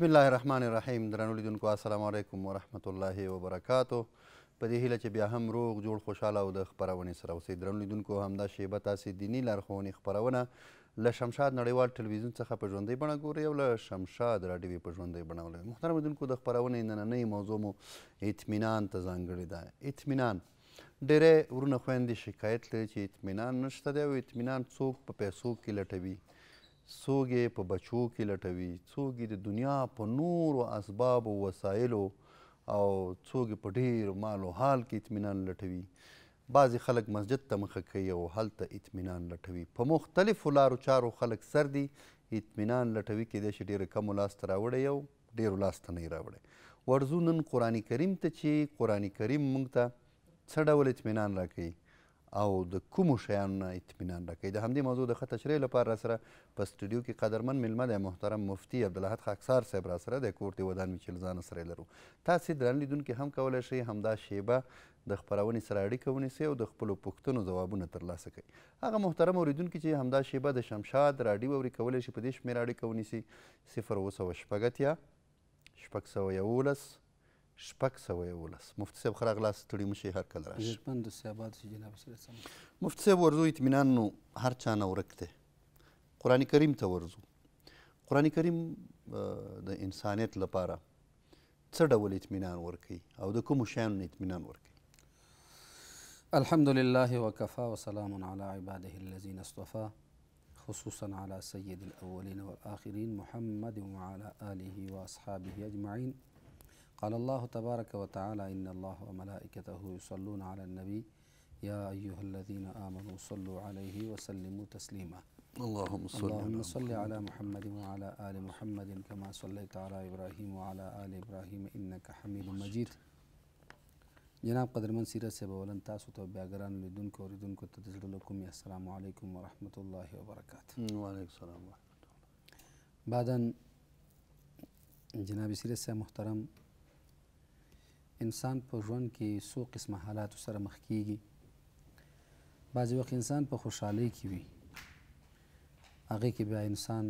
بسم الله الرحمن الرحیم درنو لیدونکو السلام علیکم ورحمت الله وبرکاتو په دې هیله چې بیا هم روغ جوړ خوشاله او د خپرونې سره اوسئ درنو لیدونکو همدا شیبه تاسې دیني لارښوونې خپرونه له شمشاد نړیوال ټلویزیون څخه په ژوندۍ بڼه ګورئ او له شمشاد راډیوې په ژوندۍ بڼه ولرئ محترم لیدونکو د خپرونې نننۍ موضوع مو اطمینان ته ځانګړې ده اطمینان ډېری ورونه خویندې شکایت لري چې اطمینان نشته دی او اطمینان څوک په پیسو کې لټوي څوک یې په بچو کې لټوي څوک یې د دنیا په نورو اسبابو وسایلو او څوک په ډیر مال او حال کې اطمینان لټوي بعضی خلک مسجد ته مخه کوي او هلته اطمینان لټوي په مختلفو لارو چارو خلک سر دي اطمینان لټوي کېدای شي ډېره کمو لاسته راوړی او ډېرو لاسته نه یې راوړی ورځو نن قرآن کریم ته چې قرآن کریم موږ ته څه ډول اطمینان راکوي او د کومو شیانو نه اطمینان راکوي د همدې موضوع د ښه تشریح لپاره سره په سټوډیو کې قدرمن میلمه دی محترم مفتي عبدالحد خاکسار صاحب را سره دی کور دې ودان میچل ځان سره لرو تاسې درن لیدونکي هم کولی شئ همدا شیبه د خپرونې سره اړیکه ونیسئ او د خپلو پوښتنو ځوابونه ترلاسه کړئ هغه محترم اورېدونکي چې همدا شیبه د شمشاد راډیو اوري کولی شي په دې شمېره اړیکه ونیسي صفر اوه سوه شپږ اتیا شپږ سوه یولس شپږ سوه یولس مفتي صاحب ښه راغلاست ستړي مه شئ هر کله راشئ ژبند اوسئ اباد شئ جناب صاحب مفتي صاحب ورځو اطمینان نو هر چا نه ورک دی قرآن کریم ته ورځو قرآن کریم د انسانیت لپاره څه ډول اطمینان ورکوي او د کومو شیانو نه اطمینان ورکوي الحمد لله وکفا وسلام علی عباده الذین اصطفا خصوصا على سيد الأولين والآخرين محمد وعلى آله وأصحابه أجمعين قال الله تبارك وتعالى إن الله وملائكته يصلون على النبي يا أيها الذين آمنوا صلوا عليه وسلموا تسليما اللهم صل اللهم صل على محمد وعلى آل محمد كما صليت على إبراهيم وعلى آل إبراهيم إنك حميد مجيد جناب قدر من سيرة سبا ولن تاسو تو بیاګران لدنك اوریدونکو ته د السلام عليكم ورحمة الله وبركاته وعليكم السلام ورحمة الله بعدا جناب سيرة صاحب محترم انسان په ژوند کې څو قسمه حالاتو سره مخ کیږي بعضې وخت انسان په خوشحالۍ کې وي هغې کې بیا انسان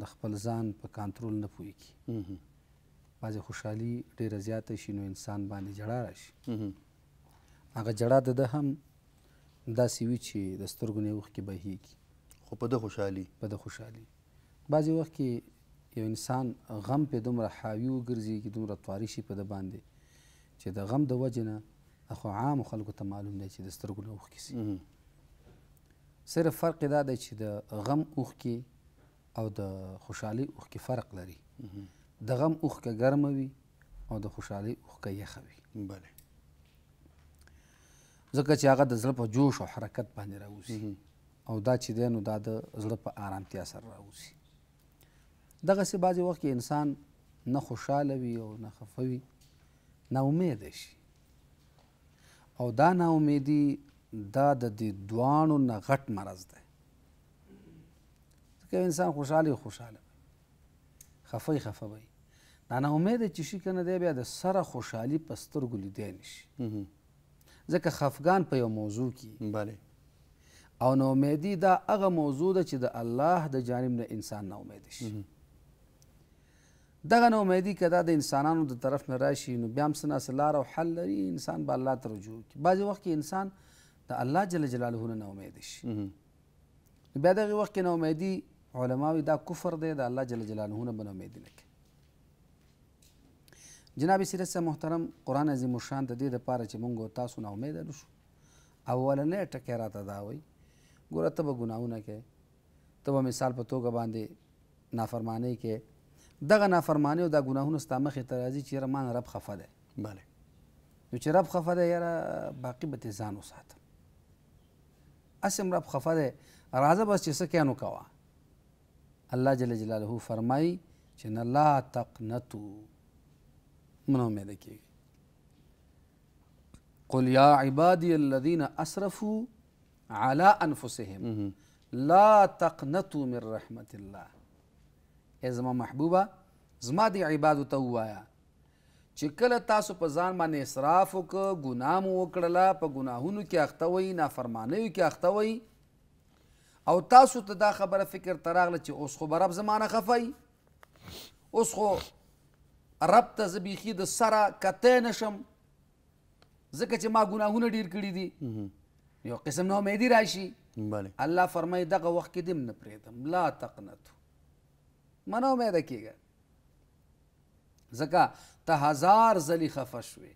د خپل ځان په کنترول نه پوهېږي بعضې خوشحالي ډېره زیاته شي نو انسان باندې جړا راشي هغه جړا د ده هم داسې وي چې د سترګو نه اوښکې بهیږي خو په ده خوشحالي په ده خوشحالي بعضې وخت کې یو انسان غم په دومره حاوي وګرځي چې دومره تواری شي په ده باندې چې د غم د وجه نه خو عامو خلکو ته معلوم دی چې د سترګو نه اوښکې سي صرف فرق دا دی چې د غم اوښکې او د خوشحالۍ اوښکې فرق لري د غم اوښکه ګرمه وي او د خوشحالۍ اوښکه یخه وي بله ځکه چې هغه د زړه په جوش او حرکت باندې راوځي او دا چې دی نو دا د زړه په آرامتیا سره راوځي دغسې بعضې وخت کې انسان نه خوشحاله وي او نه خفه وي ناامید شي او دا ناامیدي دا د دې دوانو نه غټ مرض دی ځکه انسان خوشحاله خوشحاله خفه خفه وي دا ناامید چې شي کنه دی بیا د سره خوشحالي په سترګو لیدی نشي ځکه خفګان په یو موضوع کې بله او ناامیدي دا هغه موضوع ده چې د الله د جانب نه انسان ناامید شي دغه نو امیدي کدا د انسانانو د طرف نه راشي نو بیا هم څه ناڅه لار او حل لري انسان به الله ته رجوع وکړي بعضې وخت کې انسان د الله جل جلاله نه ناامیده شي نو بیا دغې وخت کې ناامیدي علماوي دا کفر دی د الله جل جلاله نه به ناامیدي نه کوي جناب سیرت صاحب محترم قرآن عظیم الشان د دې دپاره چې موږ تاسو ناامیده نه شو اولنی ټکی راته دا وایي ګوره ته به ګناهونه کوې ته به مثال په توګه باندې نافرمانۍ کوې دغه نافرمانی او دا ګناهونه ستا مخې ته راځي چې یاره ما نه رب خفه دی بله نو چې رب خفه دی یاره باقي به تې ځان وساته هسې هم رب خفه دی راځه بس چې څه کوې نو کوه الله جل جلاله فرمایي چې نه لا تقنتو منه امیده کېږي قل يا عبادي الذين اسرفوا على انفسهم لا تقنطوا من رحمه الله ای زما محبوبه زما د عبادو ته ووایا چې کله تاسو په ځان باندې اسراف وکړه ګناه مو وکړله په ګناهونو کې اخته وئ نافرمانیو کې اخته وئ او تاسو ته دا خبره فکر تراغله چې اوس خو به رب زما نه خفی اوس خو رب ته زه بیخي د سره کتی نشم ځکه چې ما ګناهونه ډیر کړي دي یو قسم ناامیدي راشي الله فرمایي دغه وخت کې دم نه پرېږدم لا تقنتو منومه ده کیږه ځکه ته هزار زلی خفه شوې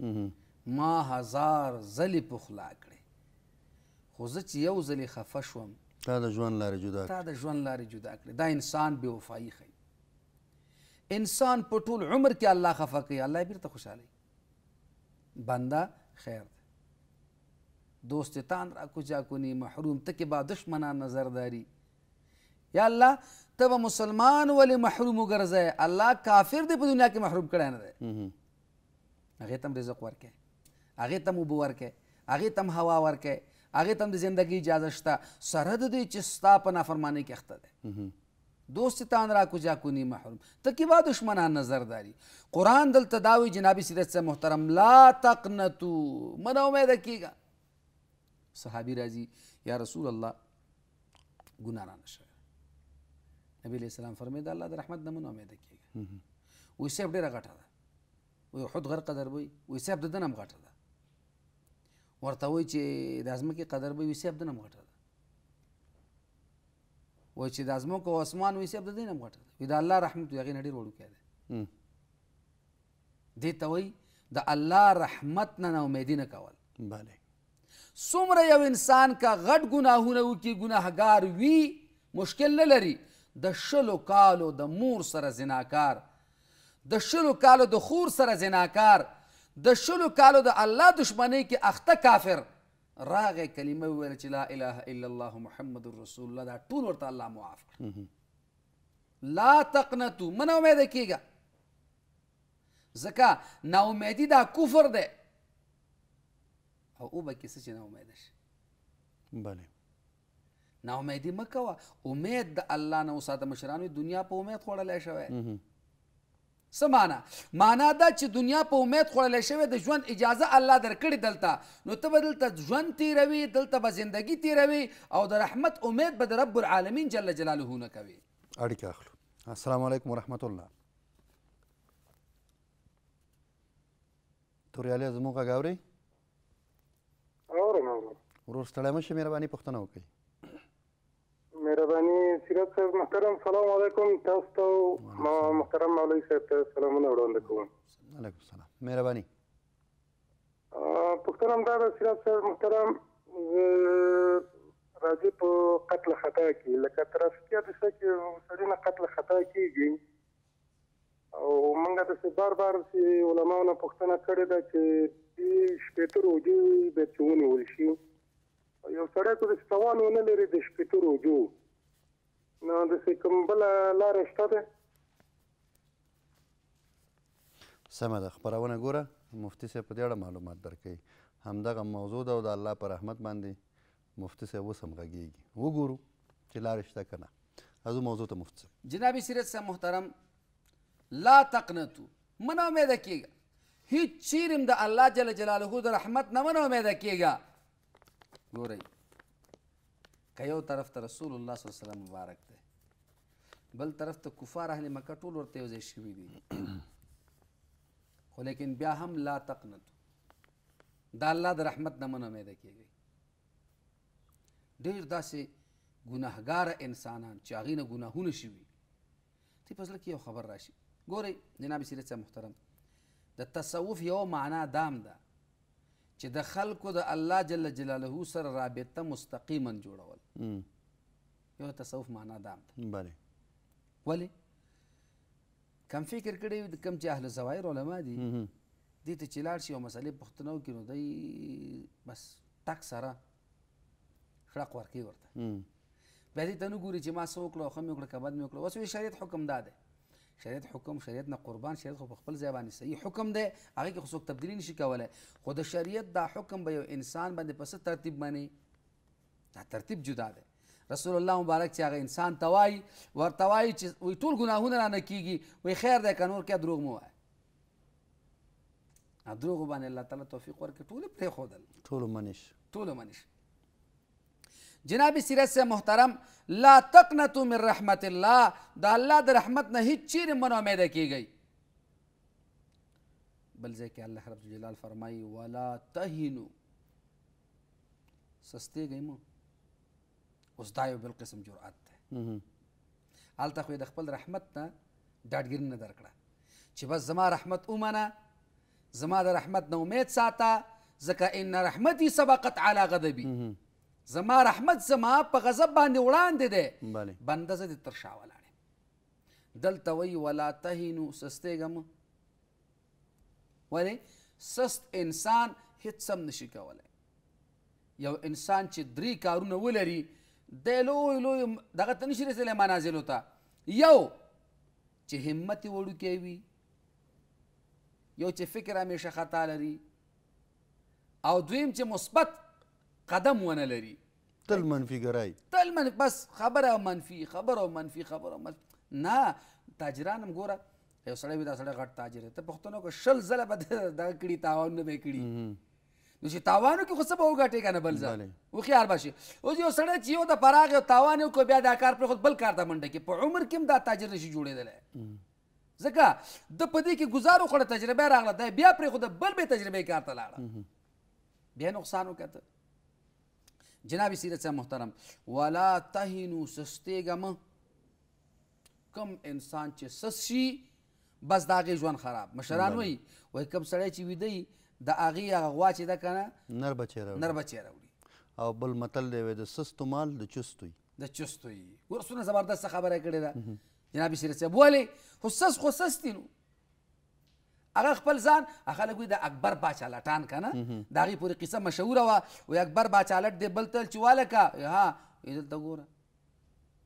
ما هزار زلی پخلا کړې خو زه چې یو زلی خفه شوم تا د ژوند لارې جدا تا د ژوند لارې جدا کړې دا انسان بې وفایي ښیي انسان په ټول عمر کې الله خفه کوي الله بیرته خوشاله بنده خیر دوست تان را کجا کنی محروم تک با دشمنان نظر داری یا الله ته به مسلمان ولې محروم وګرځې الله کافر دی په دنیا کې محروم کړی نه دی هغې ته هم رزق ورکې هغې ته هم اوبه ورکې هغې ته هم هوا ورکې هغې ته هم د زندګۍ اجازه شته سره د دوی چې ستا په نافرمانۍ کې اخته دی دوستتان را کجا کنی محروم تکیبا دشمنان نظر داری قرآن دل تداوی جنابی سیرت سے محترم لا تقنتو من امید کیگا صحابی راضی یا رسول اللہ گناہ را نشوید نبی علیہ السلام فرمایي د الله د رحمت نه مونږ امیده کیږي وایي صاحب ډېره غټه ده وایي احد غر قدر وایي وایي صاحب د دنه هم غټه ده ورته وایي چې د ازمکې قدر وایي وایي صاحب د نه هم غټه ده وای چې د ازمکو او اسمان وي سبد دینم غټه وي د الله رحمت یغې نډیر وړو کړه دي ته وای د الله رحمت نه امید نه کول bale څومره یو انسان کا غټ ګناهونه وکي ګناهګار وي مشکل نه لري د شلو کالو د مور سره زناکار د شلو کالو د خور سره زناکار د شلو کالو د الله دشمنی کې اخته کافر راغه کلمه ویل چې لا اله الا الله محمد رسول الله دا ټول ورته الله معاف لا تقنتو من امید کیږه زکه نا امیدی دا کفر ده او وبکې څه چې نا امید شي بله نا امیدي مکوا امید د الله نه اوساته مشرانو دنیا په امید خوړلای شوی سمانا معنا دا چې دنیا په امید خوړلې شوی د ژوند اجازه الله درکړي دلته نو ته بدلته ژوند تیروي دلته به زندگی تیروي او د رحمت امید به د رب العالمین جل جلاله نه کوي اړیکه اخلو السلام علیکم ورحمت الله توریالی زموږ غاوري اورم ورور ستړی مشه مهرباني پوښتنه وکړئ مهرباني سیرت صاحب محترم سلام علیکم تاسو ته محترم مولوی صاحب ته سلامونه وړاندې کوم علیکم سلام مهرباني پښتنه هم دا ده سیرت صاحب محترم راځي په قتل خطا کې لکه ترافیکي حادثه کې سړي نه قتل خطا کېږي او موږ د بار بار چې علماو نه پوښتنه کړې ده چې دې شپېته روجې به چې ونیول شي یو سړی که داسې توان ونه لري د شپېته روجو نو د کوم بل لارې شته ده سمه ده خبرونه ګوره مفتی صاحب په دې اړه معلومات درکوي همدغه موضوع ده او د الله په رحمت باندې مفتی صاحب اوس هم غږېږي وګورو چې لارې شته که نه از موضوع ته مفتی صاحب جناب سیرت صاحب محترم لا تقنتو مه نه امیده کیږه هیڅ چیرې د الله جل جلاله د رحمت نه مه نه امیده کیږه ګورئ که یو طرف ته رسول الله صلی الله علیه وسلم مبارک بل طرف ته کفار اهل مکه ټول ورته یوځای شوي دي خو لیکن بیا هم لا تقنط دا الله د رحمت نه منه امیده کېږي ډېر داسې ګناهګاره انسانان چې هغې نه ګناهونه شوي تی په زړه کې یو خبر راشي ګورئ جناب سیرت صاحب محترم د تصوف یو معنا دام ده دا. چې د خلکو د الله جل جلاله سره رابطه مستقیما جوړول یو تصوف معنا دام ده بله ولې کم فکر کړی وي کم چې اهل زوایر علما دي دې ته چې لاړ شي او مسلې پوښتنه وکړي نو دی بس ټک سره خړق ورکوي ورته بیا دې ته نه ګوري چې ما څه وکړه ښه مې وکړه که بد مې وکړه اوس شریعت حکم دا دی شریعت حکم شریعت نه قربان شریعت خو په خپل ځای باندې صحیح حکم دی هغه کې خو څوک تبدیلی نشي کولی خو د شریعت دا حکم به یو انسان باندې په څه ترتیب باندې دا ترتیب جدا دی رسول الله مبارک چې هغه انسان ته وایي ورته وایي چې وایي ټول ګناهونه رانه کیږي وایي خیر دی که نور کې دروغ مه وایه دروغو باندې الله تعالی توفیق ورکړي ټول پرېښودل ټولو منش ټولو منش جناب سیرت سے محترم لا تقنتو من رحمت الله دا الله د رحمت نه هیڅ چیرې من امیده کیږئ بل ځای کې الله رب جلال فرمایي ولا تهینو سستېږئ مو اوس دا یو بل قسم جرأت دی هلته خو د خپل رحمت نه ډاډګیري نه درکړه چې بس زما رحمت ومنه زما د رحمت نه امید ساته ځکه ان رحمتي سبقت علی غضبي زما رحمت زما په غضب باندې وړاندې دی بنده زه دې تر شا ولاړې دلته وایي ولا تهینو سستېږم ولې سست انسان هیڅ هم نشي کولی یو انسان چې درې کارونه ولري د لوی لوی دغه ته نشي رسېدلی منازلو ته یو چې همت یې وړوکی وي یو چې فکر همیشه خطا لري او دویم چې مثبت قدم ونه لري تل منفي ګرای تل من بس خبره منفي خبره منفي خبره منفي نه تاجران هم ګوره یو سړی وي دا سړی غټ تاجر دی ته پښتنو که شل ځله به دغه کړي تاوان نه به یې کړي نو چې تاوانو کې خو څه به وګټې که نه بل ځل هوښیار به شي اوس یو سړی چې یو د پراغ یو تاوان یې وکړو بیا دا کار پرېښود بل کار ته منډه کې په عمر کې هم دا تاجر نشي جوړېدلی ځکه د په دې کې ګزار وخوړه تجربه راغله دی بیا پرېښوده بل بې تجربې کار ته لاړه بیا نقصان وکته جناب سیرت صاحب محترم ولا تهینو سستېږه مه کم انسان چې سست شي بس د هغې ژوند خراب مشران وایي وایي کم سړی چې ویده د هغې هغه غوا چې ده که نه نر بچی راوړي نر بچی راوړي او بل متل دی وی د سستو مال د چستوی د چستوی ګوره څومره زبردسته خبره کړې ده جناب شریف صاحب ولې خو سست خو سست دی نو هغه خپل ځان خلک وایي د اکبر باچا لټان که نه د هغې پورې قصه مشهوره وه وایي اکبر باچا لټ دی بل تل چې والکه ها وایي دلته ګوره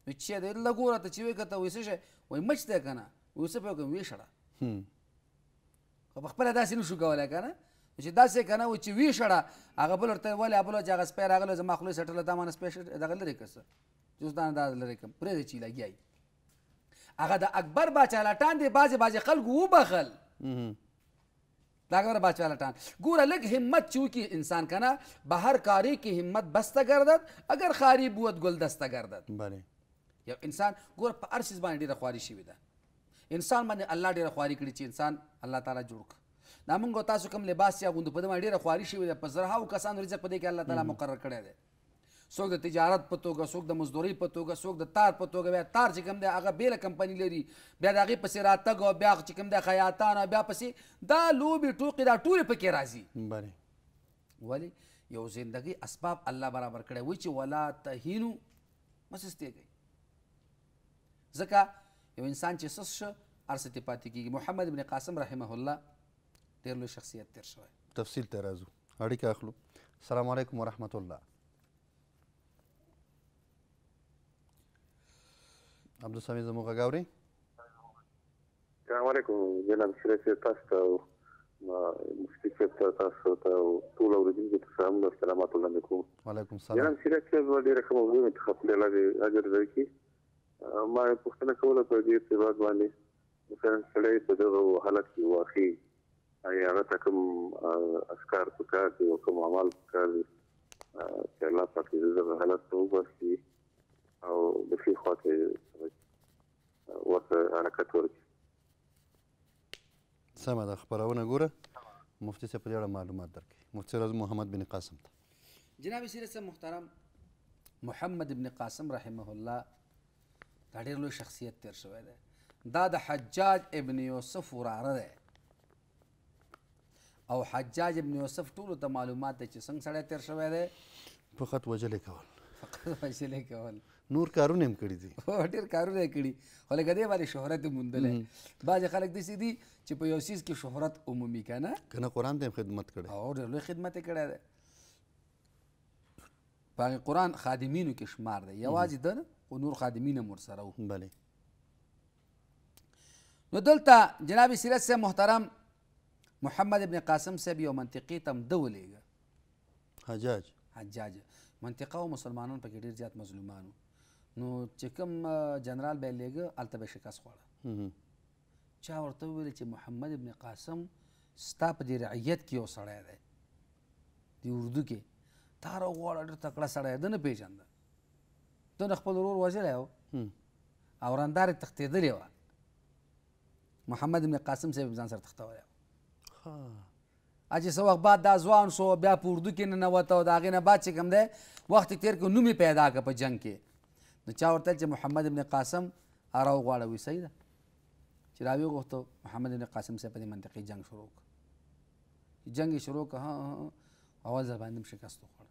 وایي چې دی دلته ګوره ته چې وایي که ته وایي څه شی وایي مچ دی که نه وایي څه پې وکړم ویې شړه خو په خپله داسې نه شو کولی که نه چې داسې کنه و چې وی شړه هغه بل ورته ولې ابل چې هغه سپیر هغه زما خلوی سټل دا مانه سپیشل دغه لري کس جوستان دا لري کوم پرې چې لګیای هغه د اکبر باچا لټان دی بازي بازي خلکو و بخل دا اکبر باچا لټان ګوره لګ همت چوکي انسان کنه بهر کاری کې همت بسته گردد اگر خاري بوت گل دسته گردد بله یو انسان ګوره په ارشیز باندې ډیره خواري شوی ده انسان باندې الله ډیره خواري کړی چې انسان الله تعالی جوړ کړ دا موږ تاسو کوم لباس یا غوند په دې ډیره خواري شوی ده په زرهاو کسان رزق په دې کې الله تعالی مقرر کړی دی څوک د تجارت په توګه څوک د مزدوري په توګه څوک د تار په توګه بیا تار چې کوم دی هغه بیله کمپنی لري بیا د هغې پسې راتګ او بیا چې کوم دی خیاطان او بیا پسې دا لوبې ټوکې دا ټولې پکې راځي ولې یو زندگی اسباب الله برابر کړی وی چې ولا تهینو مسستېږئ ځکه یو انسان چې سس شو ارسته پاتې کیږي محمد ابن قاسم رحمه الله ډیر لوی شخصیت تیر شوی تفصیل ته راځو اړیکه اخلو السلام علیکم ورحمت الله عبدالسامي زموږ غږ اوري السلام علیکم جناب شریف تاسو ته مفتی صاحب تاسو ته ټول اوریدونکو ته سلام او سلامات وړاندې کوم وعلیکم السلام جناب شریف صاحب ډیره ښه موضوع انتخاب کړې لږ اجر درکې ما پوښتنه کوله په دې ارتباط باندې مثلا سړی په دغه حالت کې واقعي آیا راته کوم اسکار په کار دي او کوم عمل په کار دي چې الله پاک دې زړه حالت ته وباسي او د فی خواته ورته حرکت ورکړي سمه ده خبرونه ګوره مفتی صاحب په اړه معلومات درکې مفتی راز محمد بن قاسم ته جناب سید صاحب محترم محمد بن قاسم رحمه الله دا ډېر لوی شخصیت تیر شوی دی دا د حجاج ابن یوسف وراره دی او حجاج ابن یوسف ټول ته معلومات چې څنګه سړی تیر شوی دی فقط وجلې کول فقط وجلې کول نور کارونه هم کړی دي ډیر کارونه کړی خو لکه دې باندې شهرت موندلې بعض خلک داسې دي چې په یو سیس کې شهرت عمومي کنه کنه قران ته خدمت کړي او ډېر لوی خدمت کړی دی په قران خادمینو کې شمار دی یوازې ده خو نور خادمین هم ورسره وو بله نو دلته جناب سیرت صاحب محترم محمد ابن قاسم صاحب یو منطقې ته هم ده ولېږه حجاج حجاج منطقه و مسلمانان پکې ډېر زیات مظلومان نو چې کوم جنرال به یې لېږه هلته به شکست خوړه چا ورته وویل چې محمد ابن قاسم ستا په دې رعیت کې یو سړی دی دی اردو کې تا راغواړه ډېر تکړه سړی ده نه پېژنده ده خپل ورور وژلی و او رندار تښتېدلې وه محمد ابن قاسم صاحب ځان سره تښتولی اجي سو وخت بعد دا ځوان سو بیا په اردو کې نه نوته او د هغې نه بعد چې کوم دی وخت تیر کو نوم پیدا که په جنگ کې نو چا ورته چې محمد ابن قاسم را وغواړوي صحیح ده چې را وغوښته محمد ابن قاسم صاحب په دې منطقې جنگ شروع کړ جنگ یې شروع کړ اول ځل باندې شکست وخوړه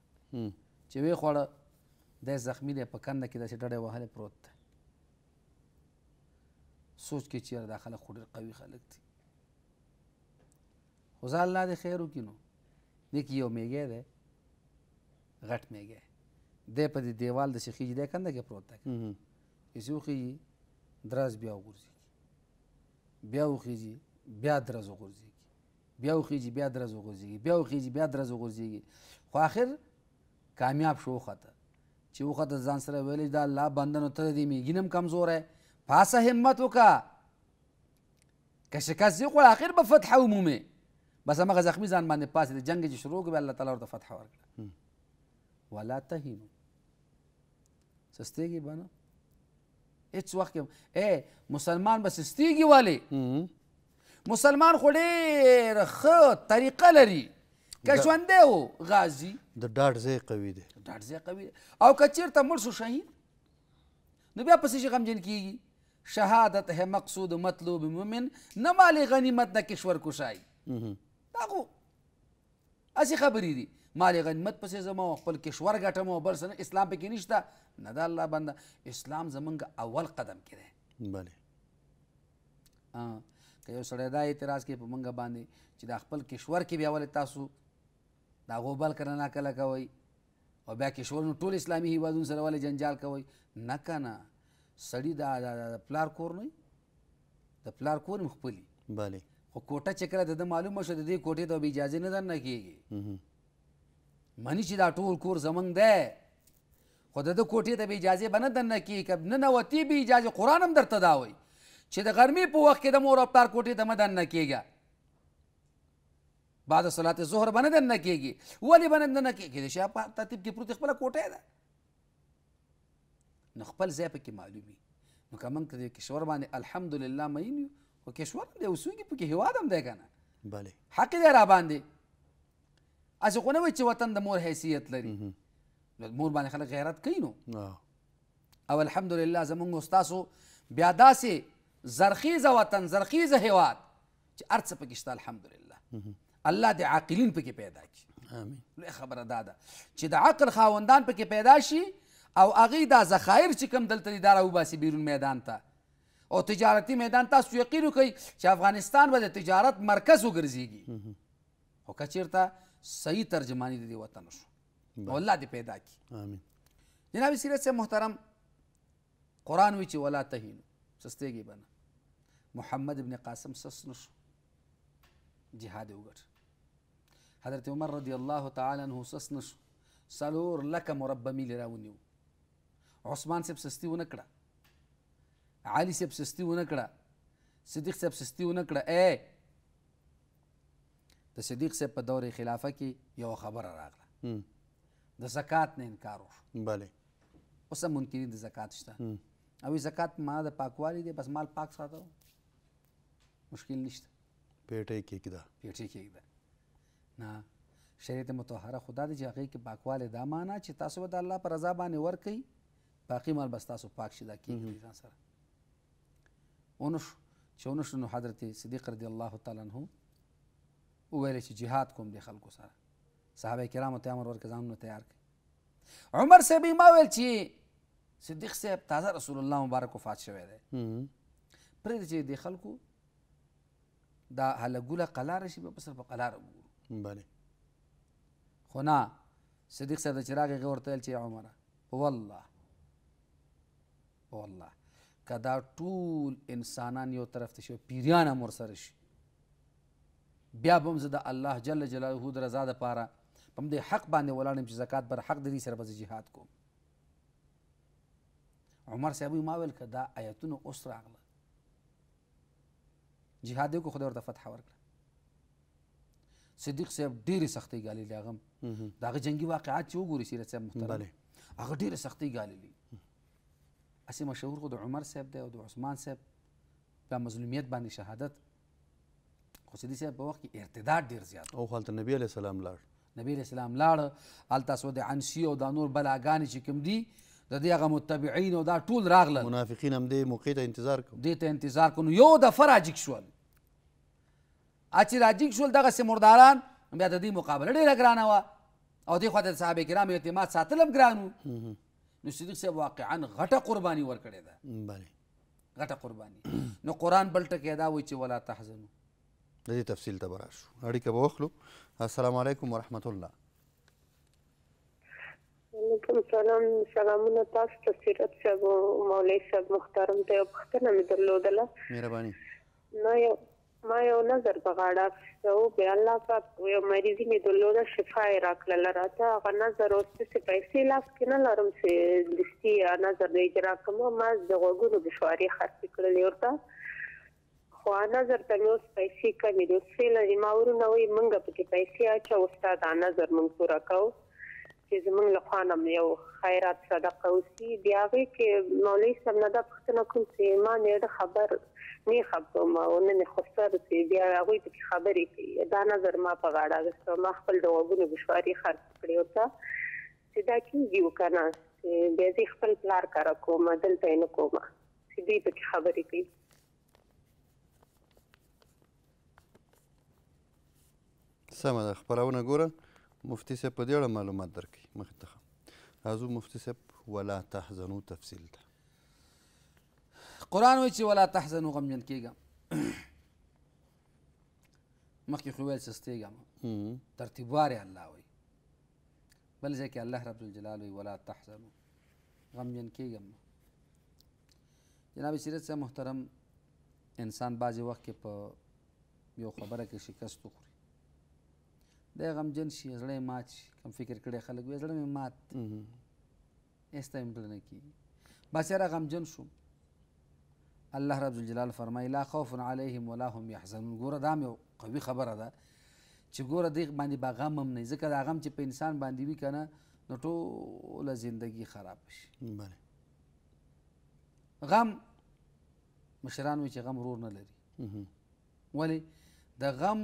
چې وی خوړه دی زخمی دی په کنده کې داسې ډډې وهلې پروت دی سوچ کې چیرې دا خلک خو ډېر قوي خلک دي خو ځا الله دې خیر وکړي نو دې کې یو میږی دی غټ میږی دی په دې دیوال داسې خیږي دی کنده کې پروت دی یسې وخیږي دراز بیا وغورځېږي بیا وخیږي بیا دراز وغورځېږي بیا وخیږي بیا دراز وغورځېږي بیا وخیږي بیا دراز وغورځېږي خو آخر کامیاب شو وخته چې وخته ځان سره ویلې دا الله بندنو ته دې میګینم کمزور ہے پاسه همت وکا که شکست یې خو آخر به فتح عمومي بس هغه زخمی ځان باندې پاسې د جنگ چې شروع کړي الله تعالی ورته فتح ورکړه ولا تهینو سستېږي به نه هیڅ وخت کې اے مسلمان به سستېږي والې مسلمان خو ډېر ښه طریقه لري که ژوندی و غازي د ډاډ ځای قوي دی ډاډ ځای قوي دی او که چېرته مړ شو شهید نو بیا پسې چې غمجن کېږي شهادت ہے مقصود مطلوب مؤمن نه مالې غنیمت نه کشور کشای دا خو هسې خبرې دي مال غنیمت پسې زما خپل کشور ګټم او بل څه اسلام پکې نشته نه دا الله بنده اسلام زمونږ اول قدم کې دی بله که یو سړی دا اعتراض کوي په موږ باندې چې دا خپل کشور کې بیا ولې تاسو د هغو بل کړه ناکله کوئ او بیا کشور نو ټول اسلامي هیوادونو سره ولې جنجال کوئ نه که نه سړي دا د پلار کور نه د پلار کور مې خپلي بله خو کوټه چې کله د ده معلومه شوه د دې کوټې ته به اجازې نه دننه کېږي مني چې دا ټول کور زمونږ دی خو د ده کوټې ته به اجازې به نه دننه کېږي که ننوتې به اجازې قرآن هم درته دا وایي چې د غرمې په وخت کې د مور او پلار کوټې ته مه دننه کېږه بعد صلات ظهر به نه دننه کېږي ولې به نه دننه کېږي کېدای شي په ترتیب کې پروت خپله کوټه ده نو خپل ځای پکې معلوم وي نو که موږ ته د کشور باندې الحمدلله مین یو خو کشور هم دی اوسېږي پکې هیواد هم دی که نه بلې حق دی راباندې هسې خو نه وایي چې وطن د مور حیثیت لري مور باندې خلک غیرت کوي نو او الحمدلله زمونږ استاسو بیا داسې زرخیزه وطن زرخیزه هیواد چې هر څه پکې شته الحمدلله الله د عاقلین پکې پیدا کړي امین خبره دا ده چې د عقل خاوندان پکې پیدا شي او هغې دا ذخایر چې کوم دلته دي دا راوباسي بیرون میدان ته او تجارتي میدان تاسو یقین وکئ چې افغانستان به د تجارت مرکز وګرځيږي او که چیرته صحیح ترجمانی د دې وطن وشو الله دې پیدا کړي آمین جناب سیرت صاحب محترم قرآن وی چې ولا تهینو سستېږي به نه محمد ابن قاسم سس نه شو جهاد یې وګټ حضرت عمر رضی الله تعالی عنه سس نه شو څلور لکه مربع میلې راونیو عثمان صاحب سستي ونه کړه علي صاحب سستي ونه کړه صدیق صاحب سستي ونه کړه اے د صدیق صاحب په دور خلافه کې یو خبره راغله د زکات نه انکار وشو بله اوس هم منکرین د زکات شته او زکات ما د پاکوالي دی بس مال پاک ساتو مشکل نشته پیټه کې کېږده پیټه کېږده نه شریعت متحره خدا دی چې هغې کې پاکوالی دا معنا چې تاسو به د الله په رضا باندې ورکئ باقي مال بس تاسو پاک شي دا کېږدي ځان سره ونشو چې ونشو نو حضرت صدیق رضی الله تعالی عنہ وویل چې جهاد کوم دی خلکو سره صحابه کرامو ته امر ورکړ ځانونه تیار کړ عمر صاحب ما ویل چې صدیق صاحب تازه رسول الله مبارک وفات شوی دی پرې چې د خلکو دا هلګوله قلاره شي به صرف قلاره وګورو بله خو نه صدیق صاحب د چراغ هغې ورته ویل چې عمره په والله په والله که دا ټول انسانان یو طرف ته شي پیریان هم ورسره شي بیا به هم زه د الله جل جلاله د رضا دپاره په همدې حق باندې ولاړ یم چې زکات بر حق د دې سره به زه جهاد کوم عمر صاحب ما ویل که دا آیتونه اوس راغله جهاد یې کو خدای ورته فتح ورکړه صدیق صاحب ډېرې سختۍ ګاللې هغه هم د هغه جنګي واقعات چې وګوري سیرت صاحب محترم هغه ډېرې سختۍ ګاللې اسی مشهور خو د عمر صاحب دی او د عثمان صاحب په مظلومیت باندې شهادت خو سیدی صاحب په وخت کې ارتداد ډیر زیات او خالته نبی علی السلام لاړ نبی علی السلام لاړ التا سو د انسی او د نور بلاګان چې کوم دی د دې هغه متبعین او دا ټول راغلل منافقین هم دې موقع ته انتظار کوي دې ته انتظار کوي یو د فراجک شول اچ راجک شول دغه سمرداران بیا د دې مقابله ډیره ګرانه وه او دې خواته صحابه کرام اعتماد ساتل هم ګرانو نو صدیق صاحب واقعا غټه قرباني ورکړې ده بله غټه قرباني نو قران بل ټکی دا وایي چې ولا تحزنوا د دې تفصیل ته براشو اړیکه به واخلو السلام علیکم ورحمت الله وعلیکم السلام سلامونه تاسو ته سیرت صاحب مولوي صاحب محترم ته پوښتنه مې درلودله مهرباني نو یو ما یو نظر په غاړه یو په الله پاک یو مریضي می دلونه شفا یې راکړل راته هغه نظر اوس څه پیسې لاس کې نه لرم چې دستي نظر دې اجرا کوم ما د غوګونو بشواري خرڅ کړل ورته خو نظر ته اوس پیسې کمې دي اوس فعل ما ورونه وي منګه پکې پیسې اچو استاد نظر مونږ پورا کوو چې زمونږ له خوانه یو خیرات صدقه وسی بیا وی کې مولوی سم نه د پښتنو کوم چې ما نه خبر نه خپم او نه خسر سي بیا هغه ته خبرې کوي دا نظر ما په غاړه غوښته ما خپل د وګونو بشواري خرڅ کړی وتا چې دا کیږي وکنه بیا دې خپل پلار کار کوم دلته نه کوم چې دې ته خبرې کوي سمه ده خبرونه ګوره مفتي صاحب په دې اړه معلومات درکړي مخې ته راځو مفتي صاحب ولا تحزنوا تفصیل ته قران وایي چې ولا تحزنوا غمجن کیږه مخکې خو ویل سستېږم ترتیب وارې الله وایي بل ځای کې الله رب الجلال وایي ولا تحزنوا غمجن کیږم جناب سیرت صاحب محترم انسان بعضې وخت کې په یو خبره کې شکست وخوري دی غمجن شي زړه یې مات شي کم فکر کړی خلک وایي زړه مې مات ایسته یې نه کېږي بس یاره غمجن شوم الله رب جلال فرمای لا خوف علیهم ولا هم یحزنون ګوره دا یو قوي خبره ده چې ګوره دی باندې با غم هم نه ځکه دا غم چې په انسان باندې وي کنه نو ټوله زندگی خراب شي بله غم مشران وي چې غم ورور نه لري ولې د غم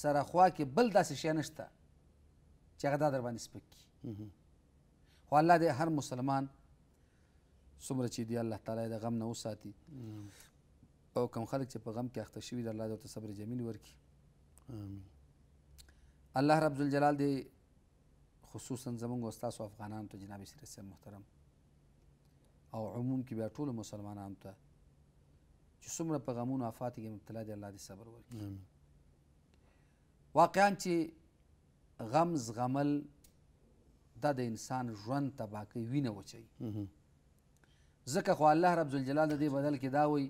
سره خوا کې بل داسې شی نشته چې هغه دا در باندې سپک کړي خو الله دې هر مسلمان څومره چې دی الله تعالی د غم نه وساتي او کوم خلک چې په غم کې اخته شوي د الله دوی ته صبر جمیل ورکړي امین الله رب الجلال دی خصوصا زمونږ استاد افغانان ته جناب سره سم محترم او عموم کې بیا ټول مسلمانانو ته چې څومره په غمونو افات کې مبتلا دي الله دې صبر ورکړي واقعا چې غم زغمل دا د انسان ژوند تباه کوي وینه وچوي ځکه خو الله رب ذوالجلال د دې بدل کې دا وایي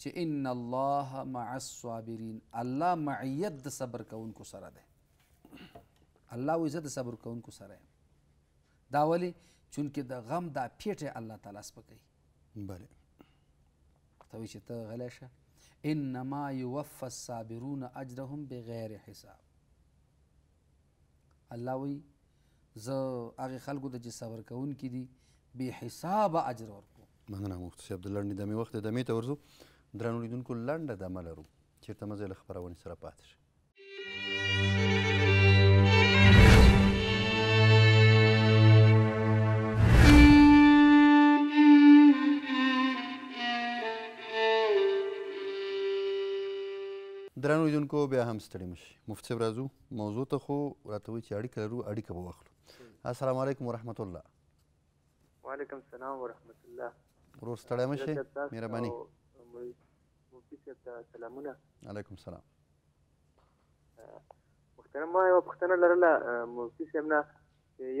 چې ان الله مع الصابرین الله معیت د صبر کوونکو سره دی الله وې زه د صبر کوونکو سره یم دا ولې چونکې د غم دا پیټه الله تعالی سپکوي بله ته وایي چې ته غلی شه انما یوفى الصابرون اجرهم بغیر حساب الله وی زه هغه خلکو ته چې صبر کوونکي دي بې حسابه اجر ورکوم مننه مفتي عبدالله ندامي وخت د دمې ته ورځو درنو لیدونکو لنډه دمه لرو چېرته مزه له خپرونې سره پاتې شئ درنو لیدونکو بیا هم ستړي مشي مفتی صاحب راځو موضوع ته خو راته وایي چې اړیکه لرو اړیکه به واخلو السلام علیکم ورحمت الله وعلیکم السلام ورحمت الله ورور ستړی مشه مهرباني مفتی صاحب ته سلامونه علیکم سلام محترم ما یو پوښتنه لرله مفتی صاحب نه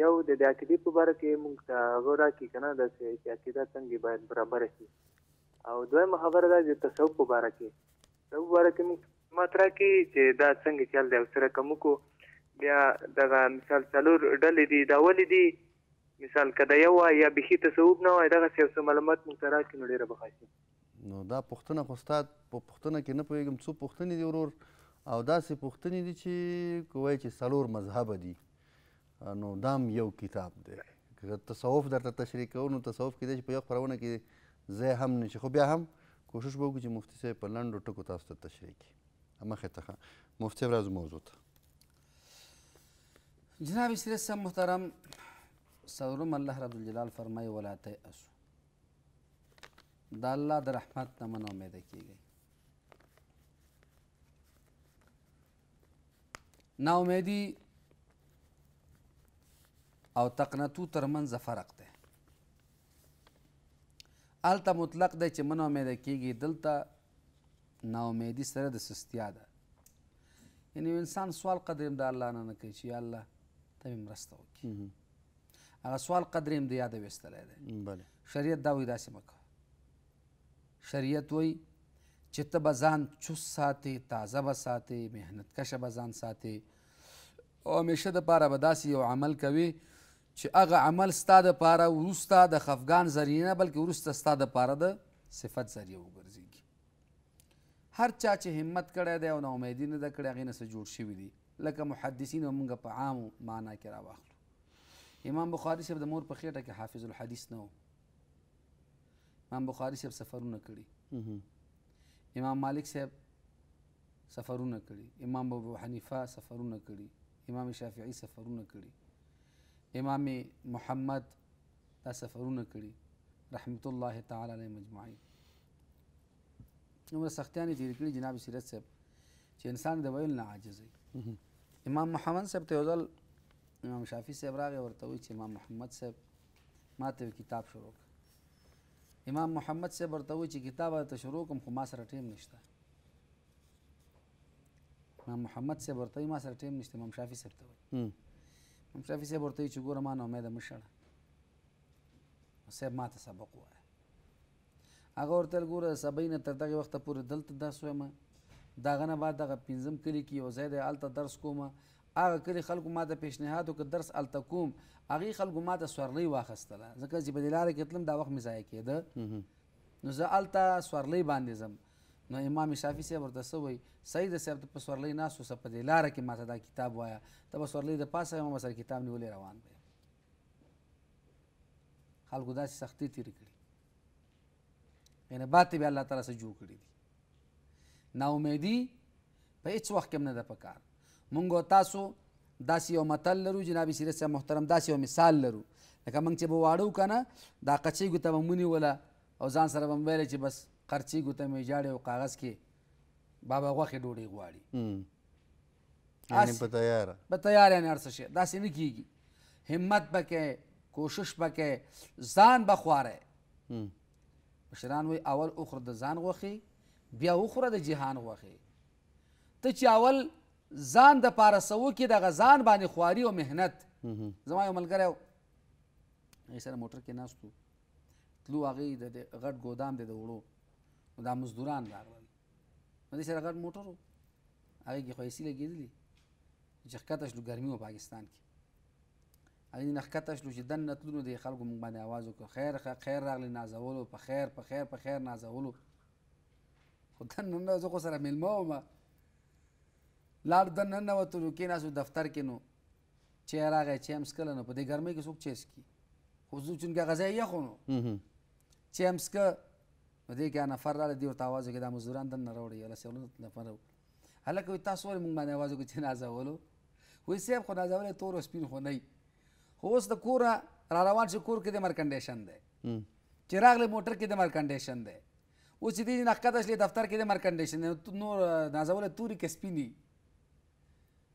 یو د د عقیدې په باره کې موږ ته هغه راکړي که نه دا چې عقیده څنګه باید برابره شي او دویمه خبره ده د تصوف په باره کې تصوف باره کې موږ مطرح کړي چې دا څنګه چل دی او سره که موږ بیا دغه مثال څلور ډلې دي دا ولې دي مثال کده یو یا بخي تصوب نه وای دغه یو معلومات مونږ ته راکړي نو ډیره بخښي نو دا پښتنه خو استاد په پښتنه کې نه پوهیږم څو پښتنې دی ورور او داسې پښتنې دي چې کوی چې څلور مذهب دي نو دام یو کتاب دی که تصوف درته تشریح کوو نو تصوف کېدای چې په یو خپرونه کې ځای هم نه شي خو بیا هم کوشش به وکړو چې مفتي صاحب په لنډو ټکو تاسو ته تشریح کړي مخې ته مفتي صاحب راځو موضوع ته جناب سید محترم سورم الله رب الجلال فرمای ولا تیاسو دا الله د رحمت نه من امید کیږي نا امیدی او تقنتو ترمنځ فرق دی الته مطلق دی چې من امید کیږي دلته نا امیدی سره د سستیا ده یعنی انسان سوال قدرم د الله نه نه کوي چې الله ته مرسته وکړي هغه سوال قدر هم د یاده ویستلی دی بله شریعت دا وایي داسې مه کوه شریعت وایي چې ته به ځان چوس ساتې تازه به ساتې محنتکشه به ځان ساتې او همیشه دپاره به داسې یو عمل کوي چې هغه عمل ستا دپاره وروسته د خفګان ذریعه نه بلکې وروسته ستا دپاره د صفت ذریعه وګرځېږي هر چا چې همت کړی دی او ناامیدي نه ده کړې هغې نه څه جوړ شوي دي لکه محدثین مونږ په عامو معنا کې راواخلو امام بخاری صاحب د مور په خېټه کې حافظ الحدیث نه و امام بخاری صاحب سفرونه کړي امام مالک صاحب سفرونه کړي امام ابو حنیفه سفرونه کړي امام شافعی سفرونه کړي امام محمد دا سفرونه کړي رحمت الله تعالی علیه مجمعین نو سختیانې تیر کړي جناب سیرت صاحب چې انسان د ویل نه عاجز امام محمد صاحب ته یو ځل امام شافعي صاحب راغی ورته وی چې امام محمد صاحب ما ته کتاب شروع امام محمد صاحب ورته وی چې کتاب ته شروع کوم خو ما سره ټیم نشته امام محمد صاحب ورته ما سره ټیم نشته امام شافعي صاحب ته وی امام شافعي صاحب ورته چې ګوره ما نه امید مشړه صاحب ما ته سبق وایه هغه ورته ګوره سبین تر دغه وخت پورې دلته درس وایم داغه نه بعد دغه پنځم کلی کې یو ځای د الته درس کوم هغه کلی خلکو ما ته پیشنهاد وکړ درس هلته کوم هغې خلکو ما ته سورلۍ واخیستله ځکه چې په دې لاره کې تلم دا وخت مې ضایع کېده نو زه هلته سورلۍ باندې ځم نو امام شافعي صاحب ورته څه وایي سید صاحب ته په سورلۍ ناست اوسه په دې لاره کې ما ته دا کتاب وایه ته به سورلۍ د پاسه ما سره کتاب نیولې روان دی خلکو داسې سختۍ تېرې کړي یعنې باد ته بیا الله تعالی سره جوړ کړي دي ناامیدي په هېڅ وخت کې هم نه ده په کار مونږ تاسو داسې یو متل لرو جناب سیرت صاحب محترم داسې یو مثال لرو لکه موږ چې به واړو که نه دا قچۍ ګوته به مونیوله او ځان سره به م ویلی چې بس قرچي ګوته مې جاړې او کاغذ کې بابا غوښې ډوډۍ غواړي یعنی په تیاره په تیاره یعنې هر څه شی داسې نه کېږي همت پکې کوشش پکې ځان به خواره مشران وایي اول وخوره د ځان غوښې بیا وخوره د جهان غوښې ته چې اول ځان د پاره سو کې د غزان باندې خواري او مهنت زما یو ملګری هغه سره موټر کې ناستو تلو هغه د غټ ګودام دی د وړو دا مزدوران راغلل نو دې سره غټ موټر هغه کې خوېسي لګېدلی چې ښکته شلو ګرمي و پاکستان کې هغه نه ښکته شلو چې دن نتلو نو د خلکو موږ باندې आवाज وکړ خیر خیر راغلی نازولو په خیر په خیر په خیر نازولو خو دن نو زه خو سره ملمه وم لاړ د نن وتلو کېناستو دفتر کې نو چای راغی چای هم څکله نه په دې ګرمۍ کې څوک چای څکي خو زه چونکه غذا یخ نو چای هم څکه نو دې کې نفر راغی دې ورته آواز وکړ دا مزدوران دننه راوړي یوه لس یو نفر هلکه وایي تاسو ولې موږ باندې آواز وکړو چې نازولو وایي صاحب خو نازولی تور او سپین خو نه وي خو اوس د کور را روان چې کور کې د مر کنډیشن دی چې راغلی موټر کې د مر کنډیشن دی اوس چې دې نه ښکته شلې دفتر کې د مر کنډیشن دی نور نازولی توري کې سپین دي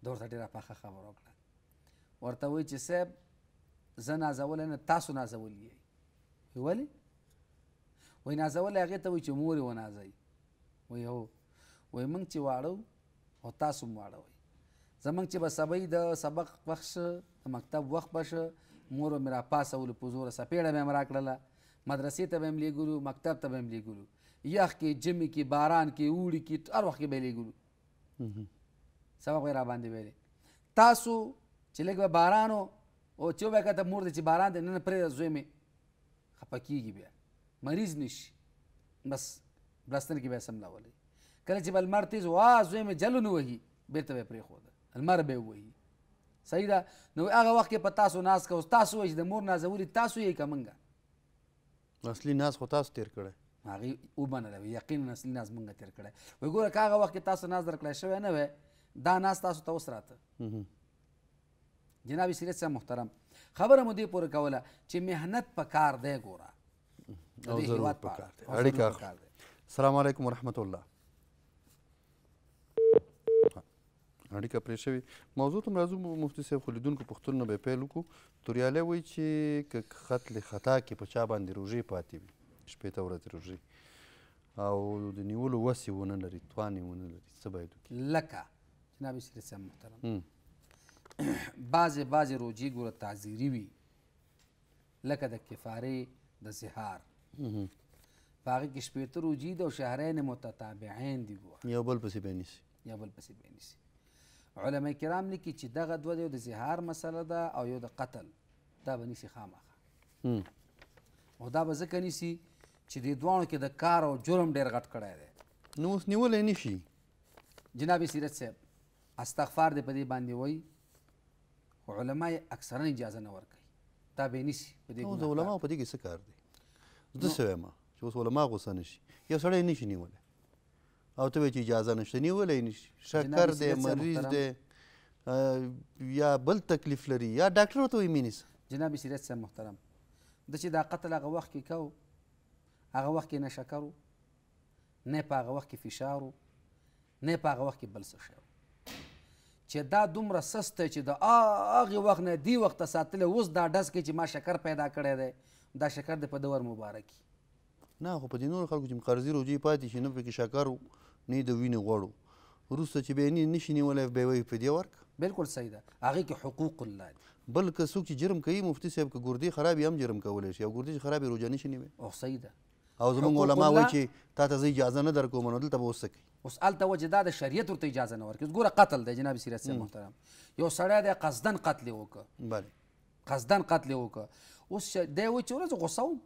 دا ورته ډېره پخه خبره وکړه ورته وایي چې صاحب زه نازولی نه تاسو نازولی یئ وایي ولې وایي نازولی هغې ته وایي چې مور یې ونازئ وایي هو وایي موږ چې واړو او تاسو هم واړوئ زمونږ چې به سبی د سبق وخت شه د مکتب وخت به شه مور مې راپاسولو په زوره څپېړه به یې م راکړله مدرسې ته به یې م لېږلو مکتب ته به یې م لېږلو یخ کې جمې کې باران کې اوړي کې هر وخت کې به یې لېږلو سبق را باندې ویلې تاسو چې لږ به بارانو او چې وبه کته مور دې چې باران دې نه پرې زوی مې خپه کېږي بیا مریض نشي بس بلستن کې به سم لاولې کله چې بل مر تیز وا زوی مې جلون وهي بیرته به پرې خوده المر به وهي صحیح ده نو هغه وخت کې په تاسو ناز کو تاسو چې د مور نازولي تاسو یې کمنګا اصلي ناز خو تاسو تیر کړی هغه ومنله یقینا اصلي ناز مونږ تیر کړی وای ګوره که هغه وخت کې تاسو ناز درکړی شوی نه وی دا ناس تاسو ته اوس راته جناب سیرت صاحب محترم خبره مو دې پورې کوله چې مهنت په کار دی ګوره او ضرورت په کار دی اړیکه السلام علیکم ورحمت الله اړیکه پرې شوې موضوع ته راځو مفتي صاحب خو لیدونکو پوښتنو به پیل وکړو توریالی وایي چې که خط له خطا کې په چا باندې روژې پاتې وي شپېته ورځې روژې او د نیولو وس یې ونه لري توان یې ونه لري څه باید وکړي لکه جناب شریف صاحب محترم بعضې بعضې روجې ګوره تعذیري وي لکه د کفارې د زهار په هغې کې شپېته روجې دي او شهرین متتابعین دي ګوره یو بل پسې بینیسي یو بل پسې بینیسي علما کرام لیکي چې دغه دوه یو د زهار مسله ده او یو د قتل دا به نیسي خامخا او دا به ځکه نیسي چې دې دواړو کې د کار او جرم ډېر غټ کړی دی نو اوس نیولی نه شي جناب سیرت صاحب استغفار دې په دې باندې وای علما اکثرا اجازه نه ورکوي تا به نسی په دې ګناه علما په دې کې څه کار دی زه څه وایم چې اوس علما غوسه نشي یو سړی نشي نیولی او ته چې اجازه نشته نیولی نشي شکر دی مریض دی یا بل تکلیف لري یا ډاکټر ورته وایي مه نیسه جناب سیرت صاحب محترم د چې دا قتل هغه وخت کې کو هغه وخت کې نه شکر نه په هغه وخت کې فشار نه په هغه وخت کې بل څه شو چې دا دومره سسته چې د هغې وخت نه دې وخته ساتلی اوس دا ډز کوي چې ما شکر پیدا کړی دی دا شکر دی په دور مبارکي نه خو په دې نورو خلکو چې مقرضي روجې پاتې شي نه پکې شکر نه د وینې غوړو وروسته چې بیا نه نشي نیولی بیا وایي په دې ورکه بلکل صحیح ده هغې کې حقوق الله دي بل که څوک چې جرم کوي مفتي صاحب که ګردې خرابې هم جرم کولی شي او ګردې چې خرابې روجه نشي نیوی او صحیح ده او زمونږ علما وایي چې تا ته زه اجازه نه درکوم نو دلته به اوس څه کوي اوس الته وجه دا د شریعت ورته اجازه نه ورکوي ګوره قتل دی جناب سیرت صاحب محترم یو سړی دی قصدن قتل یې وکړه بله قصدن قتل یې وکړه اوس دی وایي چې ورځ غصه وم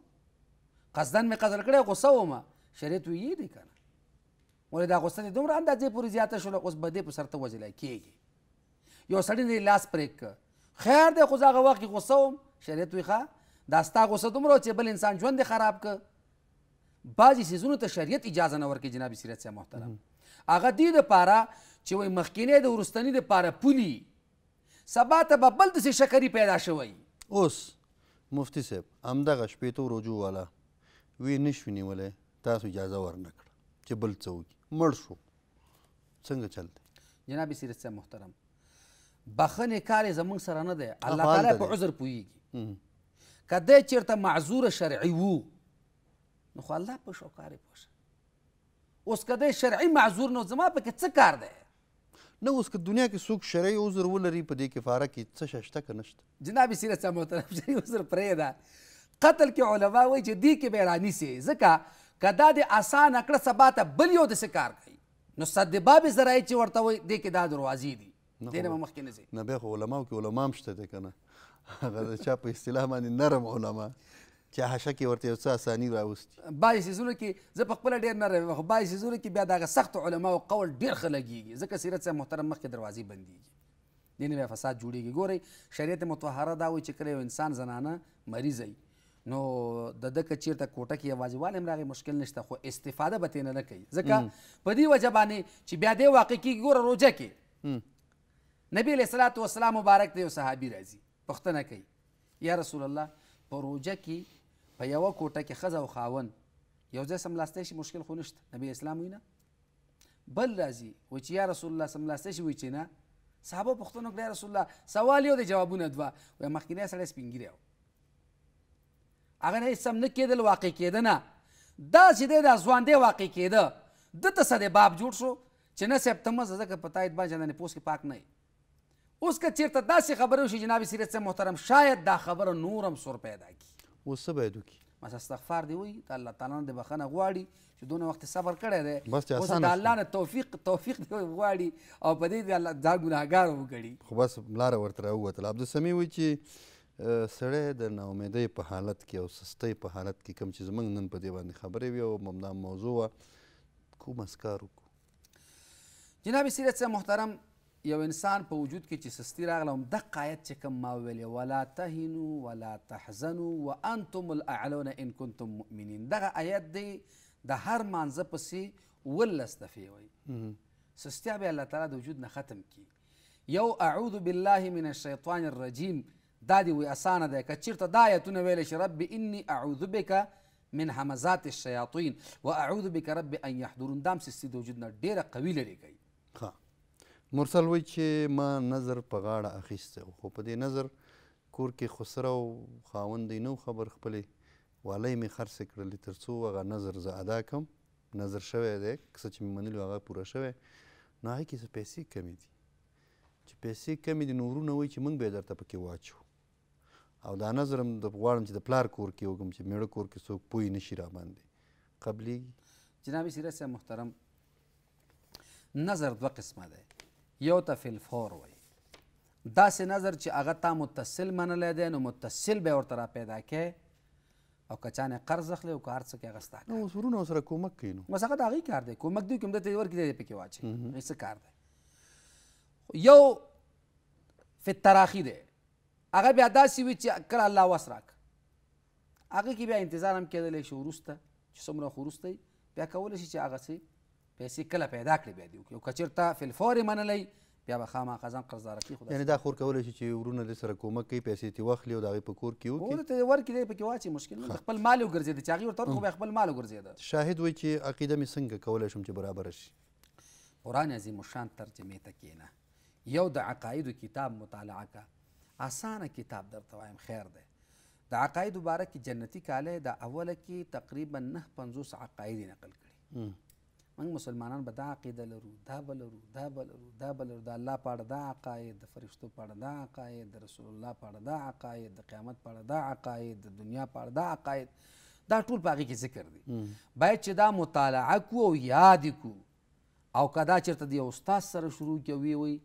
قصدن مې قتل کړی غصه ومه شریعت ویې دی که نه ولې دا غصه دې دومره اندازې پورې زیاته شوله اوس به دې په سر ته وجلی کېږي یو سړي نه لاس پرېک کړ خیر دی خو زه هغه وخت کې غصه وم شریعت وي ښه دا ستا غصه دومره چې بل انسان ژوند خراب که بعضې څیزونو ته شریعت اجازه نه ورکوي جناب سیرت صاحب محترم هغه دې دپاره چې وایي مخکینی د وروستني دپاره پولي سبا ته به بل داسې شکري پیدا شوی اوس مفتي صاحب همدغه شپېتو روجو والا وی نه شوي نیولی تاسو اجازه ورنه کړه چې بل څه وکړي مړ شو څنګه چل دی جناب سیرت صاحب محترم بخښنې کار یې زموږ سره نه دی الله تعالی په عذر پوهیږي که دی چېرته معذوره شرعي وو نو خو الله په شوکار یې پوه اوس که دی شرعي معذور نو زما پکې څه کار دی نه اوس که دنیا کې څوک شرعي عذر ولري په دې کفاره کې څه شی شته که نشته جناب سیرت صاحب محترم شرعي عذر پرېږده قتل کې علما وایي چې دې کې به یې رانیسي ځکه که دا دې اسانه کړه سبا ته بل یو داسې کار کوي نو صد باب ذرایع چې ورته وایي دې کې دا دروازې دي دې نه به مخکې نه ځي نه بیا خو علماو کې علما هم شته دی که نه هغه د چا په اصطلاح باندې نرم علما چې حشه کې ورته یو څه اساني راوستي بعضې څیزونو کې زه په خپله ډېر نرم یم خو بعضې څیزونو کې بیا د هغه سختو علماو قول ډېر ښه لګېږي ځکه سیرت صاحب محترم مخکې دروازې بندېږي دین بیا فساد جوړیږي ګورئ شریعت متحره دا وایي چې کله یو انسان زنانه مریض نو د ده که چېرته کوټه کې یوازېوالی هم راغی مشکل نشته خو استفاده به ترې نه کوي ځکه په دې وجه باندې چې بیا دی واقع کېږي ګوره روژه کې نبی علیه صلات وسلام مبارک ته یو صحابي راځي پوښتنه کوي یا رسول الله په روژه کې په یوه کوټه کې ښځه او خاون یو ځای سملاستی شي مشکل خو نشته نبی اسلام وایي نه بل راځي وایي چې یا رسول الله سملاستی شي وایي چې نه صحابه پوښتنه وکړه رسول الله سوال یو دی جوابونه دوه وایي مخکینی سړی سپینګیری و هغه نه سم نه کېدل واقع کېده نه داسې دی دا ځوان دی واقع کېده ده ته څه باب جوړ شو چې نه صاحب ته مه ځه ځکه په تایید باندې جنانې پوس کې پاک نه اوس که چېرته داسې خبره وشي جناب سیرت صاحب محترم شاید دا خبره نور هم سور پیدا کړي اوس څه باید وکړي مس استغفار دی وی د الله تعالی نه بخنه غواړي چې دونه وخت صبر کړی دی بس اوس د الله نه توفیق توفیق دی غواړي او په دې د الله ځان ګناهګار وګړي خو بس لار ورته راووتل عبدالسمی وی چې سړی د ناامیدۍ په حالت کې او سستۍ په حالت کې کوم چې زموږ نن په دې باندې خبرې وي او ممنام موضوع وه کوم اسکار وکړو جناب سیرت صاحب محترم یو انسان په وجود کې چې سستی راغله هم دغه آیت چې کوم ما ویلې ولا تهنوا ولا تحزنوا وانتم الاعلون ان کنتم مؤمنین دغه آیت دی د هر مانزه پسې ولس دفعې وایي سستیا به الله تعالی د وجود نه ختم کی یو اعوذ بالله من الشیطان الرجیم دا دی وی اسانه ده که چیرته دا آیتونه ویلی شي رب انی اعوذ بک من همزات الشیاطین واعوذ بک رب ان یحضرون دام سستی د وجود نه ډیره قوي لرې کوي مرسل وای چې ما نظر په غاړه اخیسته خو په دې نظر کور کې خسره او خاوند نو خبر خپلې والی مې خرڅ کړلې تر څو هغه نظر زه ادا کم نظر شوی دی څه چې مې منلي هغه پوره شوی نو هغې کې څه پیسې کمې دي چې پیسې کمې دي نو ورونه وایي چې موږ به یې درته پکې واچو او دا نظر هم د غواړم چې د پلار کور کې وکړم چې میړه کور کې څوک پوی نشي را باندې قبلېږي جناب سیرت صاحب محترم نظر دوه قسمه دی یو ته فلفور وای داسې نظر چې هغه تا متصل منلی دی نو متصل به ورته را پیدا کې او که چانې قرض اخلي او که هر څه کې هغه ستا اوس ورونه ورسره کومک کوي نو اوس هغه د هغې کار دی کومک دی کوم دته ورکړي دی پکې واچوي هغې څه کار دی یو فتراخي دی هغه بیا داسې وي چې کله الله وس راک هغې کې بیا انتظار هم کېدلی شي وروسته چې څومره خو وروسته بیا کولی شي چې هغه څه پیسې کله پیدا کړي بیا دې وکړي او که چېرته فلفور یې منلی بیا به خامخا ځان قرضداره کېښود یعنی دا خور کولی شي چې ورونه دې سره کومک کوي پیسې ترې واخلي او د هغې په کور کې وکړي ورته یې ورکړي دی پکې واچي مشکل نه خپل مال یې وګرځېده چې هغې ورته ورکړو بیا خپل مال وګرځېده شاهد وایي چې عقیده مې څنګه کولی شم چې برابره شي قرآن عظیم الشان ترجمې ته کښېنه یو د عقایدو کتاب مطالعه کړه اسانه کتاب درته وایم خیر دی د عقایدو باره کې جنتي کالی د اوله کې تقریبا نه پنځوس عقاید یې نقل کړي موږ مسلمانان به دا عقیده لرو دا به لرو دا به لرو دا به لرو د الله په اړه دا عقاید د فرشتو په اړه دا عقاید د رسول الله په اړه دا عقاید د قیامت په اړه دا عقاید د دنیا په اړه دا عقاید دا ټول په هغې کې ذکر دی باید چې دا مطالعه کو او یاد کو او که دا چېرته د یو استاد سره شروع کړي وی وی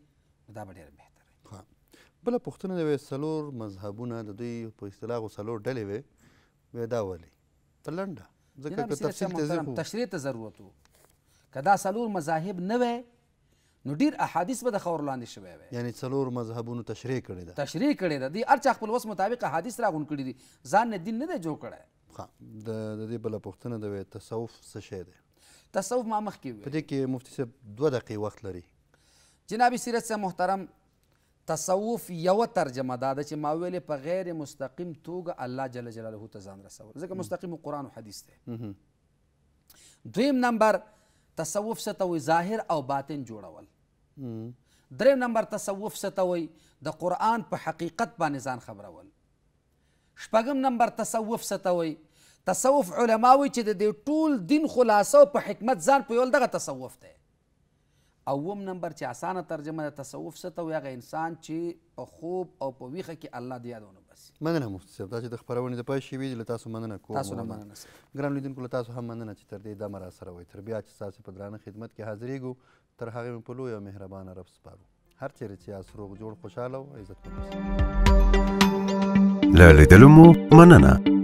دا به ډېره بهتره وي بله پوښتنه د وی څلور مذهبونه د دوی په اصطلاح څلور ډلې وې وی دا ولې په لنډه ځکه که تفصیل ته تشریح ته ضرورت و که دا څلور مذاهب نه وی نو ډیر احادیث به د خاور لاندې شوی وی یعنی څلور مذهبونو تشریح کړې ده تشریح کړې ده دی هر چا خپل وس مطابق احادیث راغون کړي دي ځان نه دین نه دی جوړ کړی د د دې بل پوښتنه د تصوف څه شی دی تصوف ما مخکې وی په دې کې مفتي صاحب دوه دقیقې وخت لري جناب سیرت صاحب محترم تصوف یو ترجمه دا ده چې ما ویلې په غیر مستقیم توګه الله جل جلاله ته ځان رسول ځکه مستقیم قرآن او حدیث دی دویم نمبر تصوف څه ته ظاهر او باطن جوړول دریم نمبر تصوف څه ته د قرآن په حقیقت باندې ځان خبرول شپږم نمبر تصوف څه ته تصوف علماوي چې د دې ټول دین خلاصه او په حکمت ځان پویول دغه تصوف دی اوم نمبر چې اسانه ترجمه د تصوف څه ته وي هغه انسان چې په خوب او په ویښه کې الله د یادونه مننه مفتي صاحب دا چې د خبرونې د پای شوې له تاسو مننه کوم تاسو نه مننه ګران لیدونکو له تاسو هم مننه چې تر دې دمه را سره وای تر بیا چې تاسو په درانه خدمت کې حاضرېږو تر هغې مې په لوی او مهربانه رب سپارو هر چیرې چې تاسو روغ جوړ خوشاله او عزت ولرئ له لیدلو مو مننه